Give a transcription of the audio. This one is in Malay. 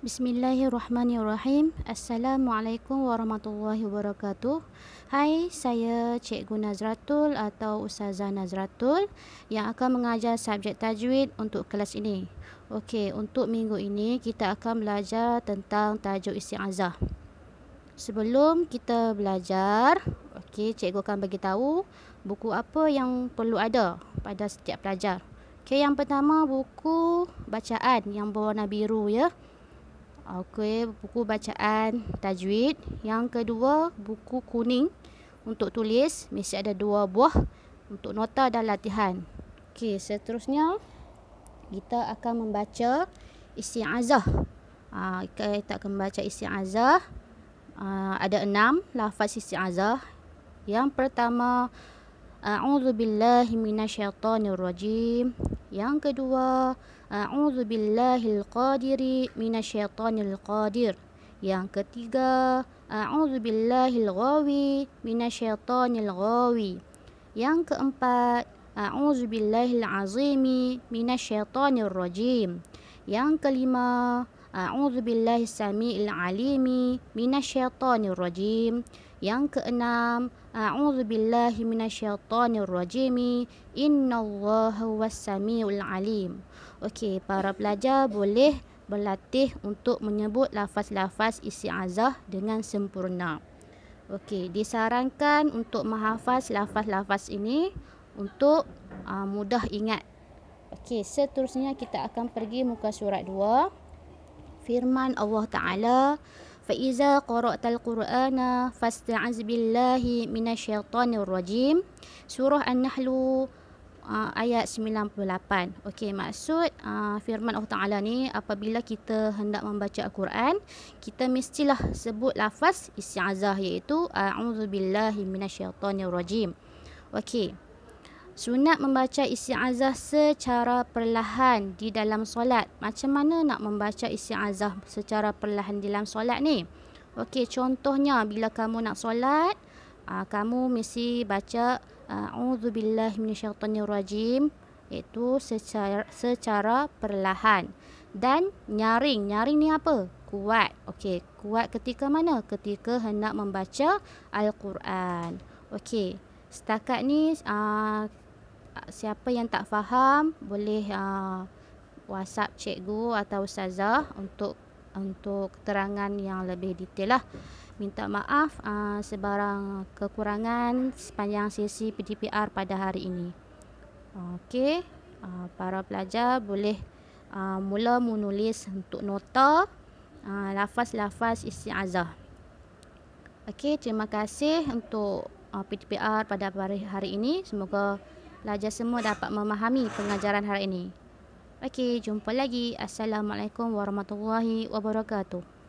Bismillahirrahmanirrahim. Assalamualaikum warahmatullahi wabarakatuh. Hai, saya Cikgu Nazratul atau Ustazah Nazratul yang akan mengajar subjek tajwid untuk kelas ini. Okey, untuk minggu ini kita akan belajar tentang tajuk isti'azah. Sebelum kita belajar, okey, cikgu akan bagi tahu buku apa yang perlu ada pada setiap pelajar. Okey, yang pertama buku bacaan yang berwarna biru ya. Okey, buku bacaan tajwid. Yang kedua, buku kuning untuk tulis. Mesti ada dua buah untuk nota dan latihan. Okey, seterusnya kita akan membaca isti'azah. Ah, uh, kita akan membaca isti'azah. Ah, ada enam lafaz isti'azah. Yang pertama, A'udzu billahi minasyaitonir rajim. Yang kedua, a'udzu billahil qadiri minasyaitonil qadir. Yang ketiga, a'udzu billahil ghawi minasyaitonil ghawi. Yang keempat, a'udzu billahil azimi minasyaitonir rajim. Yang kelima, A'udzu billahi samii'il 'aliimi minasyaitonir rajiim. Yang keenam, a'udzu billahi minasyaitonir rajiim. Innallaha was samii'ul 'aliim. Okey, para pelajar boleh berlatih untuk menyebut lafaz-lafaz isti'azah dengan sempurna. Okey, disarankan untuk menghafaz lafaz-lafaz ini untuk uh, mudah ingat. Okey, seterusnya kita akan pergi muka surat 2 firman Allah Ta'ala فَإِذَا قَرَأْتَ الْقُرْآنَ فَاسْتَعَذْ بِاللَّهِ مِنَ الشَّيْطَانِ الرَّجِيمِ Surah An-Nahl uh, ayat 98. Okey, maksud uh, firman Allah Ta'ala ni apabila kita hendak membaca Al-Quran, kita mestilah sebut lafaz isti'azah iaitu a'udzu billahi minasyaitonir rajim. Okey. Sunat membaca isi isti'azah secara perlahan di dalam solat. Macam mana nak membaca isi isti'azah secara perlahan di dalam solat ni? Okey, contohnya bila kamu nak solat, aa, ah, kamu mesti baca ah, a'udzubillahi minasyaitonirrajim iaitu secara secara perlahan dan nyaring. Nyaring ni apa? Kuat. Okey, kuat ketika mana? Ketika hendak membaca al-Quran. Okey. Setakat ni aa, ah, Ah, siapa yang tak faham boleh uh, WhatsApp cikgu atau ustazah untuk untuk keterangan yang lebih detail lah. Minta maaf uh, sebarang kekurangan sepanjang sesi PDPR pada hari ini. Okey, uh, para pelajar boleh uh, mula menulis untuk nota uh, lafaz-lafaz isti'azah. Okey, terima kasih untuk uh, PDPR pada hari ini. Semoga pelajar semua dapat memahami pengajaran hari ini. Okey, jumpa lagi. Assalamualaikum warahmatullahi wabarakatuh.